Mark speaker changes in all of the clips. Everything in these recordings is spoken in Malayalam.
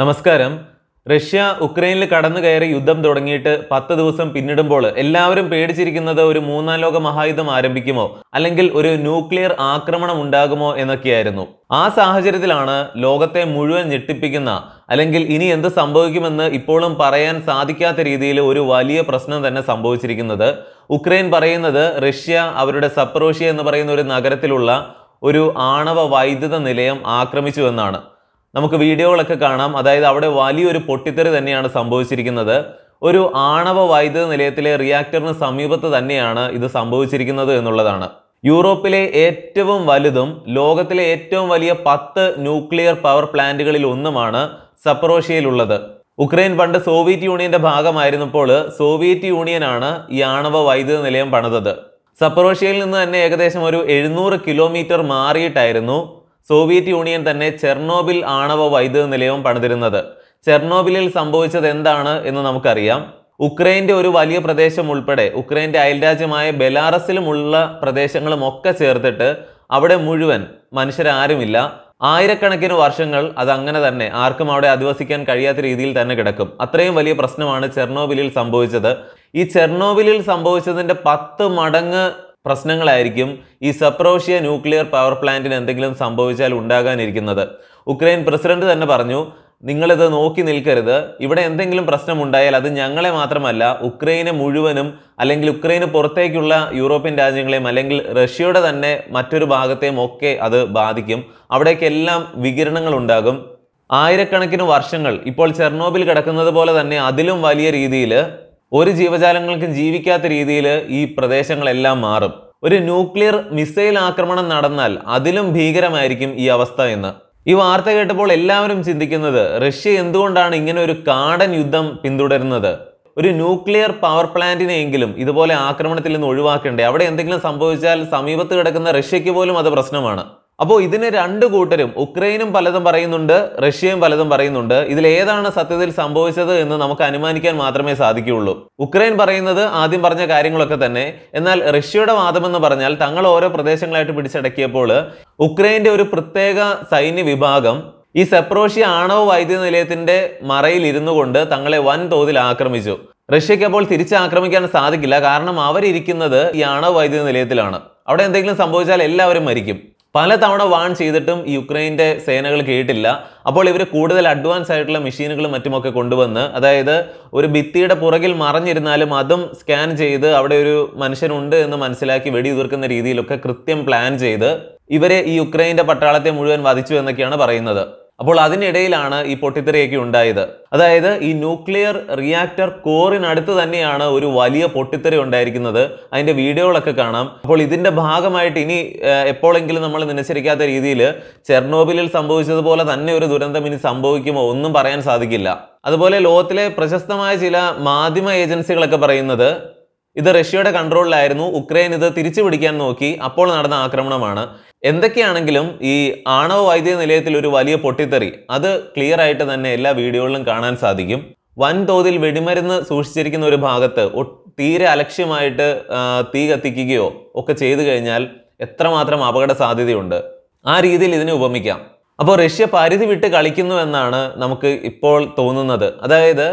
Speaker 1: നമസ്കാരം റഷ്യ ഉക്രൈനിൽ കടന്നു കയറി യുദ്ധം തുടങ്ങിയിട്ട് പത്ത് ദിവസം പിന്നിടുമ്പോൾ എല്ലാവരും പേടിച്ചിരിക്കുന്നത് ഒരു മൂന്നാം ലോക മഹായുദ്ധം ആരംഭിക്കുമോ അല്ലെങ്കിൽ ഒരു ന്യൂക്ലിയർ ആക്രമണം ഉണ്ടാകുമോ എന്നൊക്കെയായിരുന്നു ആ സാഹചര്യത്തിലാണ് ലോകത്തെ മുഴുവൻ ഞെട്ടിപ്പിക്കുന്ന അല്ലെങ്കിൽ ഇനി എന്ത് സംഭവിക്കുമെന്ന് ഇപ്പോഴും പറയാൻ സാധിക്കാത്ത രീതിയിൽ ഒരു വലിയ പ്രശ്നം തന്നെ സംഭവിച്ചിരിക്കുന്നത് ഉക്രൈൻ പറയുന്നത് റഷ്യ അവരുടെ സപ്രോഷ്യ എന്ന് പറയുന്ന ഒരു നഗരത്തിലുള്ള ഒരു ആണവ വൈദ്യുത നിലയം ആക്രമിച്ചു എന്നാണ് നമുക്ക് വീഡിയോകളൊക്കെ കാണാം അതായത് അവിടെ വലിയൊരു പൊട്ടിത്തെറി തന്നെയാണ് സംഭവിച്ചിരിക്കുന്നത് ഒരു ആണവ വൈദ്യുത നിലയത്തിലെ റിയാക്ടറിന് സമീപത്ത് തന്നെയാണ് ഇത് സംഭവിച്ചിരിക്കുന്നത് എന്നുള്ളതാണ് യൂറോപ്പിലെ ഏറ്റവും വലുതും ലോകത്തിലെ ഏറ്റവും വലിയ പത്ത് ന്യൂക്ലിയർ പവർ പ്ലാന്റുകളിൽ ഒന്നുമാണ് സപ്രോഷ്യയിലുള്ളത് ഉക്രൈൻ പണ്ട് സോവിയറ്റ് യൂണിയന്റെ ഭാഗമായിരുന്നപ്പോൾ സോവിയറ്റ് യൂണിയനാണ് ഈ ആണവ വൈദ്യുത നിലയം പണിതത് സപ്രോഷ്യയിൽ നിന്ന് തന്നെ ഏകദേശം ഒരു എഴുന്നൂറ് കിലോമീറ്റർ മാറിയിട്ടായിരുന്നു സോവിയറ്റ് യൂണിയൻ തന്നെ ചെർണോബിൽ ആണവ വൈദ്യുത നിലയവും പണിതിരുന്നത് ചെർണോബിലിൽ സംഭവിച്ചത് എന്താണ് എന്ന് നമുക്കറിയാം ഉക്രൈൻ്റെ ഒരു വലിയ പ്രദേശം ഉൾപ്പെടെ ഉക്രൈൻ്റെ അയൽരാജ്യമായ ബെലാറസിലുമുള്ള പ്രദേശങ്ങളും ഒക്കെ ചേർത്തിട്ട് അവിടെ മുഴുവൻ മനുഷ്യരാരുമില്ല ആയിരക്കണക്കിന് വർഷങ്ങൾ അത് അങ്ങനെ തന്നെ ആർക്കും അവിടെ അധിവസിക്കാൻ കഴിയാത്ത രീതിയിൽ തന്നെ കിടക്കും അത്രയും വലിയ പ്രശ്നമാണ് ചെർണോബിലിൽ സംഭവിച്ചത് ഈ ചെർണോബിലിൽ സംഭവിച്ചതിൻ്റെ പത്ത് മടങ്ങ് പ്രശ്നങ്ങളായിരിക്കും ഈ സപ്രോഷ്യ ന്യൂക്ലിയർ പവർ പ്ലാന്റിന് എന്തെങ്കിലും സംഭവിച്ചാൽ ഉണ്ടാകാനിരിക്കുന്നത് ഉക്രൈൻ പ്രസിഡന്റ് തന്നെ പറഞ്ഞു നിങ്ങളിത് നോക്കി നിൽക്കരുത് ഇവിടെ എന്തെങ്കിലും പ്രശ്നമുണ്ടായാൽ അത് ഞങ്ങളെ മാത്രമല്ല ഉക്രൈനെ മുഴുവനും അല്ലെങ്കിൽ ഉക്രൈന് പുറത്തേക്കുള്ള യൂറോപ്യൻ രാജ്യങ്ങളെയും അല്ലെങ്കിൽ റഷ്യയുടെ തന്നെ മറ്റൊരു ഭാഗത്തെയും ഒക്കെ അത് ബാധിക്കും അവിടേക്കെല്ലാം വികിരണങ്ങൾ ഉണ്ടാകും ആയിരക്കണക്കിന് വർഷങ്ങൾ ഇപ്പോൾ ചെർണോബിൽ കിടക്കുന്നത് പോലെ തന്നെ അതിലും വലിയ രീതിയിൽ ഒരു ജീവജാലങ്ങൾക്കും ജീവിക്കാത്ത രീതിയിൽ ഈ പ്രദേശങ്ങളെല്ലാം മാറും ഒരു ന്യൂക്ലിയർ മിസൈൽ ആക്രമണം നടന്നാൽ അതിലും ഭീകരമായിരിക്കും ഈ അവസ്ഥ എന്ന് ഈ വാർത്ത കേട്ടപ്പോൾ എല്ലാവരും ചിന്തിക്കുന്നത് റഷ്യ എന്തുകൊണ്ടാണ് ഇങ്ങനെ ഒരു കാടൻ യുദ്ധം പിന്തുടരുന്നത് ഒരു ന്യൂക്ലിയർ പവർ പ്ലാന്റിനെയെങ്കിലും ഇതുപോലെ ആക്രമണത്തിൽ നിന്ന് ഒഴിവാക്കണ്ടേ അവിടെ എന്തെങ്കിലും സംഭവിച്ചാൽ സമീപത്ത് കിടക്കുന്ന റഷ്യക്ക് പോലും അത് പ്രശ്നമാണ് അപ്പോൾ ഇതിന് രണ്ട് കൂട്ടരും ഉക്രൈനും പലതും പറയുന്നുണ്ട് റഷ്യയും പലതും പറയുന്നുണ്ട് ഇതിൽ ഏതാണ് സത്യത്തിൽ സംഭവിച്ചത് എന്ന് നമുക്ക് അനുമാനിക്കാൻ മാത്രമേ സാധിക്കുകയുള്ളൂ ഉക്രൈൻ പറയുന്നത് ആദ്യം പറഞ്ഞ കാര്യങ്ങളൊക്കെ തന്നെ എന്നാൽ റഷ്യയുടെ വാദമെന്ന് പറഞ്ഞാൽ തങ്ങൾ ഓരോ പ്രദേശങ്ങളായിട്ട് പിടിച്ചടക്കിയപ്പോൾ ഉക്രൈൻ്റെ ഒരു പ്രത്യേക സൈന്യ വിഭാഗം ഈ സെപ്രോഷ്യ ആണവ വൈദ്യുത നിലയത്തിൻ്റെ മറയിൽ ഇരുന്നു കൊണ്ട് തങ്ങളെ വൻ തോതിൽ ആക്രമിച്ചു റഷ്യയ്ക്ക് അപ്പോൾ തിരിച്ച് ആക്രമിക്കാൻ സാധിക്കില്ല കാരണം അവരിയ്ക്കുന്നത് ഈ ആണവ വൈദ്യുത നിലയത്തിലാണ് അവിടെ എന്തെങ്കിലും സംഭവിച്ചാൽ എല്ലാവരും മരിക്കും പലതവണ വാൺ ചെയ്തിട്ടും യുക്രൈൻ്റെ സേനകൾ കേട്ടില്ല അപ്പോൾ ഇവർ കൂടുതൽ അഡ്വാൻസ് ആയിട്ടുള്ള മെഷീനുകളും മറ്റുമൊക്കെ കൊണ്ടുവന്ന് അതായത് ഒരു ഭിത്തിയുടെ പുറകിൽ മറഞ്ഞിരുന്നാലും അതും സ്കാൻ ചെയ്ത് അവിടെ ഒരു മനുഷ്യനുണ്ട് എന്ന് മനസ്സിലാക്കി വെടിയുതിർക്കുന്ന രീതിയിലൊക്കെ കൃത്യം പ്ലാൻ ചെയ്ത് ഇവരെ ഈ യുക്രൈൻ്റെ പട്ടാളത്തെ മുഴുവൻ വധിച്ചു എന്നൊക്കെയാണ് പറയുന്നത് അപ്പോൾ അതിനിടയിലാണ് ഈ പൊട്ടിത്തെറിയൊക്കെ ഉണ്ടായത് അതായത് ഈ ന്യൂക്ലിയർ റിയാക്ടർ കോറിനടുത്ത് തന്നെയാണ് ഒരു വലിയ പൊട്ടിത്തെറി ഉണ്ടായിരിക്കുന്നത് അതിൻ്റെ വീഡിയോകളൊക്കെ കാണാം അപ്പോൾ ഇതിൻ്റെ ഭാഗമായിട്ട് ഇനി എപ്പോഴെങ്കിലും നമ്മൾ നിനച്ചിരിക്കാത്ത രീതിയിൽ ചെർണോബിലിൽ സംഭവിച്ചതുപോലെ തന്നെ ഒരു ദുരന്തം ഇനി സംഭവിക്കുമോ ഒന്നും പറയാൻ സാധിക്കില്ല അതുപോലെ ലോകത്തിലെ പ്രശസ്തമായ ചില മാധ്യമ ഏജൻസികളൊക്കെ പറയുന്നത് ഇത് റഷ്യയുടെ കൺട്രോളിലായിരുന്നു ഉക്രൈൻ ഇത് തിരിച്ചു പിടിക്കാൻ നോക്കി അപ്പോൾ നടന്ന ആക്രമണമാണ് എന്തൊക്കെയാണെങ്കിലും ഈ ആണവ വൈദ്യുത നിലയത്തിൽ ഒരു വലിയ പൊട്ടിത്തെറി അത് ക്ലിയർ ആയിട്ട് തന്നെ എല്ലാ വീഡിയോകളിലും കാണാൻ സാധിക്കും വൻതോതിൽ വെടിമരുന്ന് സൂക്ഷിച്ചിരിക്കുന്ന ഒരു ഭാഗത്ത് തീരെ അലക്ഷ്യമായിട്ട് തീ കത്തിക്കുകയോ ഒക്കെ ചെയ്തു കഴിഞ്ഞാൽ എത്രമാത്രം അപകട സാധ്യതയുണ്ട് ആ രീതിയിൽ ഇതിനെ ഉപമിക്കാം അപ്പോൾ റഷ്യ പരിധി വിട്ട് കളിക്കുന്നു എന്നാണ് നമുക്ക് ഇപ്പോൾ തോന്നുന്നത് അതായത്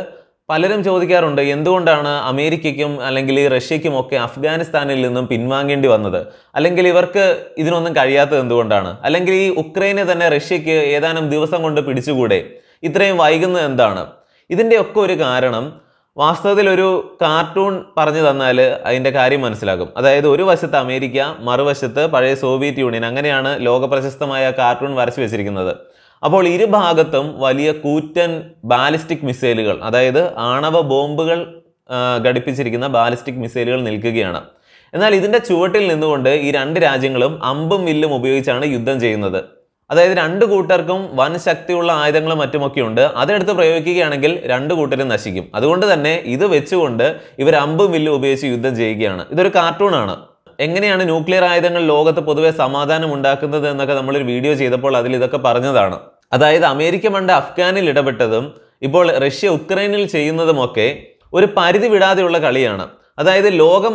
Speaker 1: പലരും ചോദിക്കാറുണ്ട് എന്തുകൊണ്ടാണ് അമേരിക്കയ്ക്കും അല്ലെങ്കിൽ റഷ്യയ്ക്കും ഒക്കെ അഫ്ഗാനിസ്ഥാനിൽ നിന്നും പിൻവാങ്ങേണ്ടി വന്നത് അല്ലെങ്കിൽ ഇവർക്ക് ഇതിനൊന്നും കഴിയാത്തത് എന്തുകൊണ്ടാണ് അല്ലെങ്കിൽ ഈ ഉക്രൈനെ തന്നെ റഷ്യയ്ക്ക് ഏതാനും ദിവസം കൊണ്ട് പിടിച്ചുകൂടെ ഇത്രയും വൈകുന്നത് എന്താണ് ഇതിൻ്റെയൊക്കെ ഒരു കാരണം വാസ്തവത്തിൽ ഒരു കാർട്ടൂൺ പറഞ്ഞു തന്നാൽ അതിൻ്റെ കാര്യം മനസ്സിലാകും അതായത് ഒരു വശത്ത് അമേരിക്ക മറുവശത്ത് പഴയ സോവിയറ്റ് യൂണിയൻ അങ്ങനെയാണ് ലോകപ്രശസ്തമായ കാർട്ടൂൺ വരച്ചു വെച്ചിരിക്കുന്നത് അപ്പോൾ ഇരുഭാഗത്തും വലിയ കൂറ്റൻ ബാലിസ്റ്റിക് മിസൈലുകൾ അതായത് ആണവ ബോംബുകൾ ഘടിപ്പിച്ചിരിക്കുന്ന ബാലിസ്റ്റിക് മിസൈലുകൾ നിൽക്കുകയാണ് എന്നാൽ ഇതിൻ്റെ ചുവട്ടിൽ നിന്നുകൊണ്ട് ഈ രണ്ട് രാജ്യങ്ങളും അമ്പും വില്ലും ഉപയോഗിച്ചാണ് യുദ്ധം ചെയ്യുന്നത് അതായത് രണ്ട് കൂട്ടർക്കും വൻ ശക്തിയുള്ള ആയുധങ്ങളും മറ്റുമൊക്കെ ഉണ്ട് അതെടുത്ത് പ്രയോഗിക്കുകയാണെങ്കിൽ രണ്ട് കൂട്ടരും നശിക്കും അതുകൊണ്ട് തന്നെ ഇത് വെച്ചുകൊണ്ട് ഇവർ അമ്പും വില്ലും ഉപയോഗിച്ച് യുദ്ധം ചെയ്യുകയാണ് ഇതൊരു കാർട്ടൂണാണ് എങ്ങനെയാണ് ന്യൂക്ലിയർ ആയുധങ്ങൾ ലോകത്ത് പൊതുവെ സമാധാനം ഉണ്ടാക്കുന്നത് എന്നൊക്കെ നമ്മളൊരു വീഡിയോ ചെയ്തപ്പോൾ അതിൽ ഇതൊക്കെ പറഞ്ഞതാണ് അതായത് അമേരിക്ക പണ്ട് അഫ്ഗാനിൽ ഇടപെട്ടതും ഇപ്പോൾ റഷ്യ ഉക്രൈനിൽ ചെയ്യുന്നതുമൊക്കെ ഒരു പരിധി വിടാതെയുള്ള കളിയാണ് അതായത് ലോക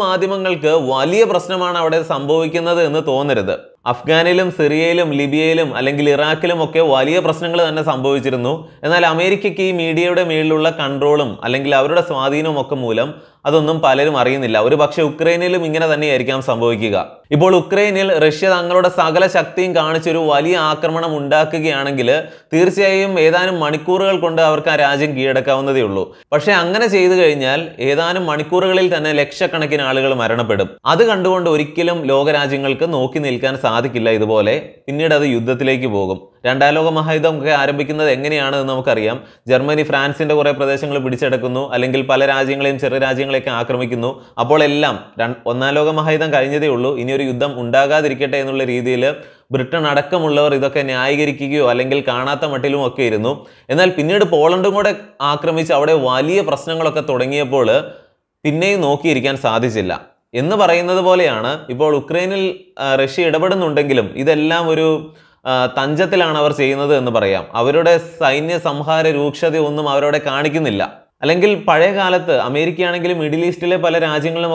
Speaker 1: വലിയ പ്രശ്നമാണ് അവിടെ സംഭവിക്കുന്നത് എന്ന് തോന്നരുത് അഫ്ഗാനിലും സിറിയയിലും ലിബിയയിലും അല്ലെങ്കിൽ ഇറാഖിലും ഒക്കെ വലിയ പ്രശ്നങ്ങൾ തന്നെ സംഭവിച്ചിരുന്നു എന്നാൽ അമേരിക്കയ്ക്ക് ഈ മീഡിയയുടെ മേളിലുള്ള കൺട്രോളും അല്ലെങ്കിൽ അവരുടെ സ്വാധീനവും ഒക്കെ മൂലം അതൊന്നും പലരും അറിയുന്നില്ല ഒരു പക്ഷേ ഉക്രൈനിലും ഇങ്ങനെ തന്നെയായിരിക്കാം സംഭവിക്കുക ഇപ്പോൾ ഉക്രൈനിൽ റഷ്യ തങ്ങളുടെ സകല ശക്തിയും കാണിച്ചൊരു വലിയ ആക്രമണം ഉണ്ടാക്കുകയാണെങ്കിൽ തീർച്ചയായും ഏതാനും മണിക്കൂറുകൾ കൊണ്ട് അവർക്ക് ആ രാജ്യം കീഴടക്കാവുന്നതേ ഉള്ളൂ പക്ഷേ അങ്ങനെ ചെയ്തു കഴിഞ്ഞാൽ ഏതാനും മണിക്കൂറുകളിൽ തന്നെ ലക്ഷക്കണക്കിന് ആളുകൾ മരണപ്പെടും അത് കണ്ടുകൊണ്ട് ഒരിക്കലും ലോകരാജ്യങ്ങൾക്ക് നോക്കി നിൽക്കാൻ സാധിക്കില്ല ഇതുപോലെ പിന്നീട് അത് യുദ്ധത്തിലേക്ക് പോകും രണ്ടാം ലോക മഹായുദ്ധം ഒക്കെ ആരംഭിക്കുന്നത് എങ്ങനെയാണെന്ന് നമുക്കറിയാം ജർമ്മനി ഫ്രാൻസിന്റെ കുറേ പ്രദേശങ്ങൾ പിടിച്ചെടുക്കുന്നു അല്ലെങ്കിൽ പല രാജ്യങ്ങളെയും ചെറിയ രാജ്യങ്ങൾ രാജ്യങ്ങളെയൊക്കെ ആക്രമിക്കുന്നു അപ്പോഴെല്ലാം ഒന്നാം ലോക മഹായുദ്ധം കഴിഞ്ഞതേ ഉള്ളൂ ഇനിയൊരു യുദ്ധം ഉണ്ടാകാതിരിക്കട്ടെ എന്നുള്ള രീതിയിൽ ബ്രിട്ടൻ അടക്കമുള്ളവർ ഇതൊക്കെ ന്യായീകരിക്കുകയോ അല്ലെങ്കിൽ കാണാത്ത മട്ടിലും ഒക്കെ ഇരുന്നു എന്നാൽ പിന്നീട് പോളണ്ടും കൂടെ ആക്രമിച്ച് അവിടെ വലിയ പ്രശ്നങ്ങളൊക്കെ തുടങ്ങിയപ്പോൾ പിന്നെയും നോക്കിയിരിക്കാൻ സാധിച്ചില്ല എന്ന് പറയുന്നത് പോലെയാണ് ഇപ്പോൾ ഉക്രൈനിൽ റഷ്യ ഇടപെടുന്നുണ്ടെങ്കിലും ഇതെല്ലാം ഒരു തഞ്ചത്തിലാണ് അവർ ചെയ്യുന്നത് എന്ന് പറയാം അവരുടെ സൈന്യ സംഹാര രൂക്ഷതയൊന്നും അവരവിടെ കാണിക്കുന്നില്ല അല്ലെങ്കിൽ പഴയ കാലത്ത് അമേരിക്കയാണെങ്കിലും മിഡിൽ ഈസ്റ്റിലെ പല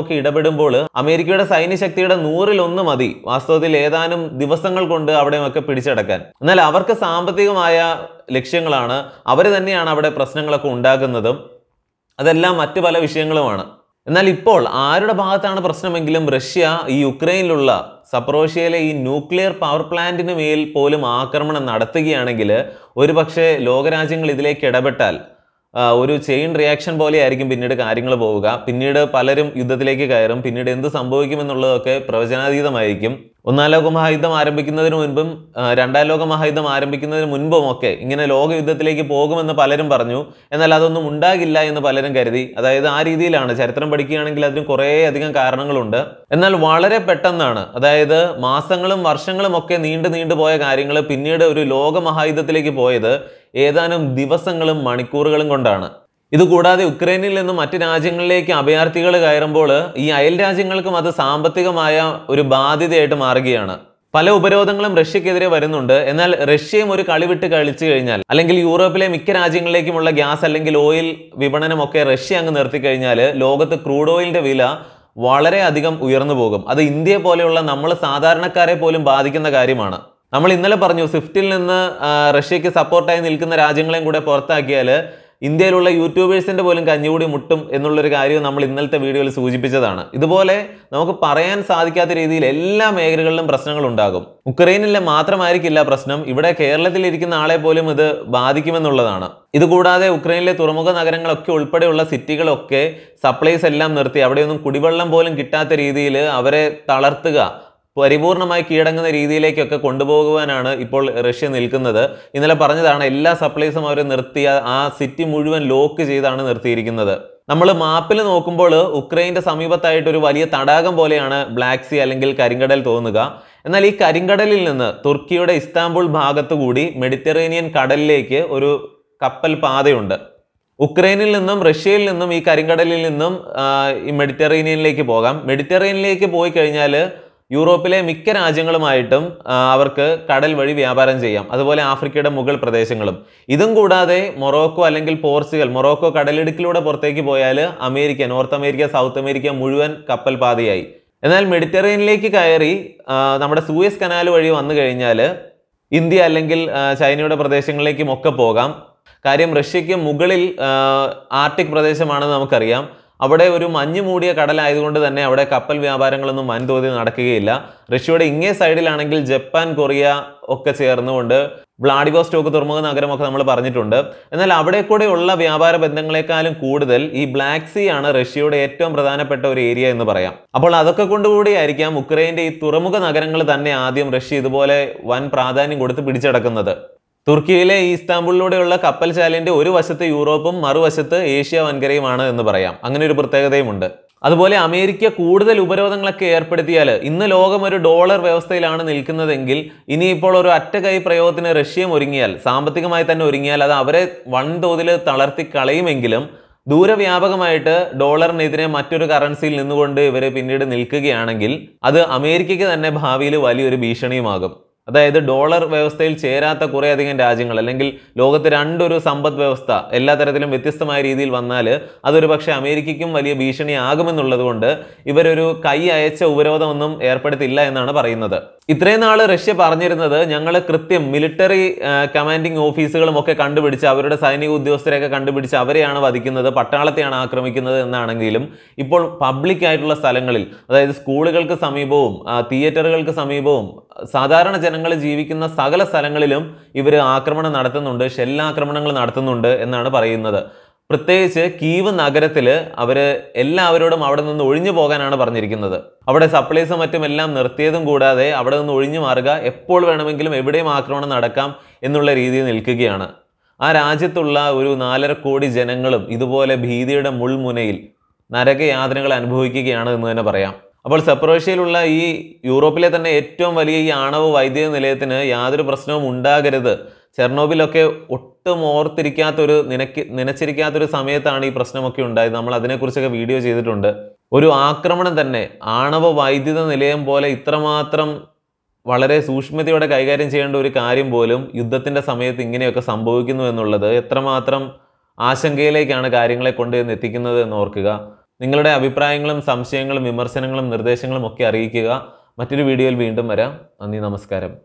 Speaker 1: ഒക്കെ ഇടപെടുമ്പോൾ അമേരിക്കയുടെ സൈന്യശക്തിയുടെ നൂറിലൊന്ന് മതി വാസ്തവത്തിൽ ഏതാനും ദിവസങ്ങൾ കൊണ്ട് അവിടെയൊക്കെ പിടിച്ചടക്കാൻ എന്നാൽ അവർക്ക് സാമ്പത്തികമായ ലക്ഷ്യങ്ങളാണ് അവർ തന്നെയാണ് അവിടെ പ്രശ്നങ്ങളൊക്കെ ഉണ്ടാക്കുന്നതും അതെല്ലാം മറ്റു പല വിഷയങ്ങളുമാണ് എന്നാൽ ഇപ്പോൾ ആരുടെ ഭാഗത്താണ് പ്രശ്നമെങ്കിലും റഷ്യ ഈ യുക്രൈനിലുള്ള സപ്രോഷ്യയിലെ ഈ ന്യൂക്ലിയർ പവർ പ്ലാന്റിന് മേൽ പോലും ആക്രമണം നടത്തുകയാണെങ്കിൽ ഒരുപക്ഷെ ലോകരാജ്യങ്ങൾ ഇതിലേക്ക് ഇടപെട്ടാൽ ഒരു ചെയിൻ റിയാക്ഷൻ പോലെയായിരിക്കും പിന്നീട് കാര്യങ്ങൾ പോവുക പിന്നീട് പലരും യുദ്ധത്തിലേക്ക് കയറും പിന്നീട് എന്ത് സംഭവിക്കുമെന്നുള്ളതൊക്കെ പ്രവചനാതീതമായിരിക്കും ഒന്നാം ലോക മഹായുദ്ധം ആരംഭിക്കുന്നതിന് മുൻപും രണ്ടാം ലോക മഹായുദ്ധം ആരംഭിക്കുന്നതിന് മുൻപും ഒക്കെ ഇങ്ങനെ ലോകയുദ്ധത്തിലേക്ക് പോകുമെന്ന് പലരും പറഞ്ഞു എന്നാൽ അതൊന്നും ഉണ്ടാകില്ല എന്ന് പലരും കരുതി അതായത് ആ രീതിയിലാണ് ചരിത്രം പഠിക്കുകയാണെങ്കിൽ അതിന് കുറേ അധികം കാരണങ്ങളുണ്ട് എന്നാൽ വളരെ പെട്ടെന്നാണ് അതായത് മാസങ്ങളും വർഷങ്ങളും ഒക്കെ നീണ്ടു നീണ്ടു പോയ കാര്യങ്ങൾ പിന്നീട് ഒരു ലോക മഹായുദ്ധത്തിലേക്ക് പോയത് ഏതാനും ദിവസങ്ങളും മണിക്കൂറുകളും കൊണ്ടാണ് ഇതുകൂടാതെ ഉക്രൈനിൽ നിന്നും മറ്റ് രാജ്യങ്ങളിലേക്ക് അഭയാർത്ഥികൾ കയറുമ്പോൾ ഈ അയൽ രാജ്യങ്ങൾക്കും അത് സാമ്പത്തികമായ ഒരു ബാധ്യതയായിട്ട് മാറുകയാണ് പല ഉപരോധങ്ങളും റഷ്യക്കെതിരെ വരുന്നുണ്ട് എന്നാൽ റഷ്യയും ഒരു കളി വിട്ട് കളിച്ചു കഴിഞ്ഞാൽ അല്ലെങ്കിൽ യൂറോപ്പിലെ മിക്ക രാജ്യങ്ങളിലേക്കുമുള്ള ഗ്യാസ് അല്ലെങ്കിൽ ഓയിൽ വിപണനമൊക്കെ റഷ്യ അങ്ങ് നിർത്തി കഴിഞ്ഞാൽ ലോകത്ത് ക്രൂഡ് ഓയിലിന്റെ വില വളരെയധികം ഉയർന്നു പോകും അത് ഇന്ത്യയെ പോലെയുള്ള നമ്മൾ സാധാരണക്കാരെ പോലും ബാധിക്കുന്ന കാര്യമാണ് നമ്മൾ ഇന്നലെ പറഞ്ഞു സ്വിഫ്റ്റിൽ നിന്ന് റഷ്യക്ക് സപ്പോർട്ടായി നിൽക്കുന്ന രാജ്യങ്ങളെയും കൂടെ പുറത്താക്കിയാൽ ഇന്ത്യയിലുള്ള യൂട്യൂബേഴ്സിൻ്റെ പോലും കൂടി മുട്ടും എന്നുള്ളൊരു കാര്യം നമ്മൾ ഇന്നലത്തെ വീഡിയോയിൽ സൂചിപ്പിച്ചതാണ് ഇതുപോലെ നമുക്ക് പറയാൻ സാധിക്കാത്ത രീതിയിൽ എല്ലാ മേഖലകളിലും പ്രശ്നങ്ങൾ ഉണ്ടാകും ഉക്രൈനിലെ മാത്രമായിരിക്കില്ല പ്രശ്നം ഇവിടെ കേരളത്തിലിരിക്കുന്ന ആളെ പോലും ഇത് ബാധിക്കുമെന്നുള്ളതാണ് ഇതുകൂടാതെ ഉക്രൈനിലെ തുറമുഖ നഗരങ്ങളൊക്കെ ഉൾപ്പെടെയുള്ള സിറ്റികളൊക്കെ സപ്ലൈസ് എല്ലാം നിർത്തി അവിടെയൊന്നും കുടിവെള്ളം പോലും കിട്ടാത്ത രീതിയിൽ അവരെ തളർത്തുക പരിപൂർണമായി കീഴടങ്ങുന്ന രീതിയിലേക്കൊക്കെ കൊണ്ടുപോകുവാനാണ് ഇപ്പോൾ റഷ്യ നിൽക്കുന്നത് ഇന്നലെ പറഞ്ഞതാണ് എല്ലാ സപ്ലൈസും അവർ നിർത്തിയ ആ സിറ്റി മുഴുവൻ ലോക്ക് ചെയ്താണ് നിർത്തിയിരിക്കുന്നത് നമ്മൾ മാപ്പിൽ നോക്കുമ്പോൾ ഉക്രൈൻ്റെ സമീപത്തായിട്ട് ഒരു വലിയ തടാകം പോലെയാണ് ബ്ലാക്ക് സി അല്ലെങ്കിൽ കരിങ്കടൽ തോന്നുക എന്നാൽ ഈ കരിങ്കടലിൽ നിന്ന് തുർക്കിയുടെ ഇസ്താംബുൾ ഭാഗത്തുകൂടി മെഡിറ്ററേനിയൻ കടലിലേക്ക് ഒരു കപ്പൽ പാതയുണ്ട് ഉക്രൈനിൽ നിന്നും റഷ്യയിൽ നിന്നും ഈ കരിങ്കടലിൽ നിന്നും ഈ മെഡിറ്ററേനിയനിലേക്ക് പോകാം മെഡിറ്ററേനിയനിലേക്ക് പോയി കഴിഞ്ഞാൽ യൂറോപ്പിലെ മിക്ക രാജ്യങ്ങളുമായിട്ടും അവർക്ക് കടൽ വഴി വ്യാപാരം ചെയ്യാം അതുപോലെ ആഫ്രിക്കയുടെ മുകൾ പ്രദേശങ്ങളും ഇതും കൂടാതെ മൊറോക്കോ അല്ലെങ്കിൽ പോർച്ചുഗൽ മൊറോക്കോ കടലിടുക്കിലൂടെ പുറത്തേക്ക് പോയാൽ America North America South America മുഴുവൻ കപ്പൽ പാതയായി എന്നാൽ മെഡിറ്ററേനിയനിലേക്ക് കയറി നമ്മുടെ സൂയസ് കനാൽ വഴി വന്നു കഴിഞ്ഞാൽ ഇന്ത്യ അല്ലെങ്കിൽ ചൈനയുടെ പ്രദേശങ്ങളിലേക്കും ഒക്കെ പോകാം കാര്യം റഷ്യയ്ക്ക് മുകളിൽ ആർട്ടിക് പ്രദേശമാണെന്ന് നമുക്കറിയാം അവിടെ ഒരു മഞ്ഞ് മൂടിയ കടലായതുകൊണ്ട് തന്നെ അവിടെ കപ്പൽ വ്യാപാരങ്ങളൊന്നും വൻതോതിൽ നടക്കുകയില്ല റഷ്യയുടെ ഇങ്ങേ സൈഡിലാണെങ്കിൽ ജപ്പാൻ കൊറിയ ഒക്കെ ചേർന്നുകൊണ്ട് വ്ളാഡിവോസ്റ്റോക്ക് തുറമുഖ നഗരമൊക്കെ നമ്മൾ പറഞ്ഞിട്ടുണ്ട് എന്നാൽ അവിടെ കൂടെയുള്ള വ്യാപാര ബന്ധങ്ങളെക്കാളും കൂടുതൽ ഈ ബ്ലാക്ക് സീ ആണ് റഷ്യയുടെ ഏറ്റവും പ്രധാനപ്പെട്ട ഒരു ഏരിയ എന്ന് പറയാം അപ്പോൾ അതൊക്കെ കൊണ്ടുകൂടിയായിരിക്കാം ഉക്രൈൻ്റെ ഈ തുറമുഖ നഗരങ്ങൾ തന്നെ ആദ്യം റഷ്യ ഇതുപോലെ വൻ പ്രാധാന്യം കൊടുത്ത് പിടിച്ചടക്കുന്നത് തുർക്കിയിലെ ഇസ്താംബുളിലൂടെയുള്ള കപ്പൽ ചാലിന്റെ ഒരു വശത്ത് യൂറോപ്പും മറുവശത്ത് ഏഷ്യ വൻകരയുമാണ് എന്ന് പറയാം അങ്ങനെ ഒരു പ്രത്യേകതയുമുണ്ട് അതുപോലെ അമേരിക്ക കൂടുതൽ ഉപരോധങ്ങളൊക്കെ ഏർപ്പെടുത്തിയാൽ ഇന്ന് ലോകം ഒരു ഡോളർ വ്യവസ്ഥയിലാണ് നിൽക്കുന്നതെങ്കിൽ ഇനിയിപ്പോൾ ഒരു അറ്റകൈ പ്രയോഗത്തിന് റഷ്യയും ഒരുങ്ങിയാൽ സാമ്പത്തികമായി തന്നെ ഒരുങ്ങിയാൽ അത് അവരെ വൻതോതിൽ തളർത്തി കളയുമെങ്കിലും ദൂരവ്യാപകമായിട്ട് ഡോളറിനെതിരെ മറ്റൊരു കറൻസിയിൽ നിന്നുകൊണ്ട് ഇവരെ പിന്നീട് നിൽക്കുകയാണെങ്കിൽ അത് അമേരിക്കയ്ക്ക് തന്നെ ഭാവിയിൽ വലിയൊരു ഭീഷണിയുമാകും അതായത് ഡോളർ വ്യവസ്ഥയിൽ ചേരാത്ത കുറേയധികം രാജ്യങ്ങൾ അല്ലെങ്കിൽ ലോകത്ത് രണ്ടൊരു സമ്പദ് വ്യവസ്ഥ എല്ലാ തരത്തിലും വ്യത്യസ്തമായ രീതിയിൽ വന്നാൽ അതൊരു പക്ഷേ അമേരിക്കയ്ക്കും വലിയ ഭീഷണിയാകുമെന്നുള്ളത് കൊണ്ട് ഇവരൊരു കൈ അയച്ച ഉപരോധമൊന്നും ഏർപ്പെടുത്തില്ല എന്നാണ് പറയുന്നത് ഇത്രയും നാൾ റഷ്യ പറഞ്ഞിരുന്നത് ഞങ്ങൾ കൃത്യം മിലിറ്ററി കമാൻഡിംഗ് ഓഫീസുകളും ഒക്കെ കണ്ടുപിടിച്ച് അവരുടെ സൈനിക ഉദ്യോഗസ്ഥരെയൊക്കെ കണ്ടുപിടിച്ച് അവരെയാണ് വധിക്കുന്നത് പട്ടാളത്തെയാണ് ആക്രമിക്കുന്നത് എന്നാണെങ്കിലും ഇപ്പോൾ പബ്ലിക് ആയിട്ടുള്ള സ്ഥലങ്ങളിൽ അതായത് സ്കൂളുകൾക്ക് സമീപവും തിയേറ്ററുകൾക്ക് സമീപവും സാധാരണ ജനങ്ങൾ ജീവിക്കുന്ന സകല സ്ഥലങ്ങളിലും ഇവർ ആക്രമണം നടത്തുന്നുണ്ട് ഷെല്ലാക്രമണങ്ങൾ നടത്തുന്നുണ്ട് എന്നാണ് പറയുന്നത് പ്രത്യേകിച്ച് കീവ് നഗരത്തിൽ അവർ എല്ലാവരോടും അവിടെ നിന്ന് ഒഴിഞ്ഞു പോകാനാണ് പറഞ്ഞിരിക്കുന്നത് അവിടെ സപ്ലൈസും മറ്റും എല്ലാം നിർത്തിയതും കൂടാതെ അവിടെ നിന്ന് ഒഴിഞ്ഞു മാറുക എപ്പോൾ വേണമെങ്കിലും എവിടെയും ആക്രമണം നടക്കാം എന്നുള്ള രീതിയിൽ നിൽക്കുകയാണ് ആ രാജ്യത്തുള്ള ഒരു നാലര കോടി ജനങ്ങളും ഇതുപോലെ ഭീതിയുടെ മുൾമുനയിൽ നരകയാതനകൾ അനുഭവിക്കുകയാണ് എന്ന് തന്നെ പറയാം അപ്പോൾ സെപ്രോഷ്യയിലുള്ള ഈ യൂറോപ്പിലെ തന്നെ ഏറ്റവും വലിയ ഈ ആണവ വൈദ്യുത നിലയത്തിന് യാതൊരു പ്രശ്നവും ഉണ്ടാകരുത് ചെർണോബിലൊക്കെ ഒട്ടും ഓർത്തിരിക്കാത്തൊരു നിനക്ക് നനച്ചിരിക്കാത്തൊരു സമയത്താണ് ഈ പ്രശ്നമൊക്കെ ഉണ്ടായത് നമ്മൾ അതിനെക്കുറിച്ചൊക്കെ വീഡിയോ ചെയ്തിട്ടുണ്ട് ഒരു ആക്രമണം തന്നെ ആണവ വൈദ്യുത നിലയം പോലെ ഇത്രമാത്രം വളരെ സൂക്ഷ്മതയോടെ കൈകാര്യം ചെയ്യേണ്ട ഒരു കാര്യം പോലും യുദ്ധത്തിൻ്റെ സമയത്ത് ഇങ്ങനെയൊക്കെ സംഭവിക്കുന്നു എന്നുള്ളത് എത്രമാത്രം ആശങ്കയിലേക്കാണ് കാര്യങ്ങളെ കൊണ്ടുവന്ന് എത്തിക്കുന്നത് എന്ന് ഓർക്കുക നിങ്ങളുടെ അഭിപ്രായങ്ങളും സംശയങ്ങളും വിമർശനങ്ങളും നിർദ്ദേശങ്ങളും ഒക്കെ അറിയിക്കുക മറ്റൊരു വീഡിയോയിൽ വീണ്ടും വരാം നന്ദി നമസ്കാരം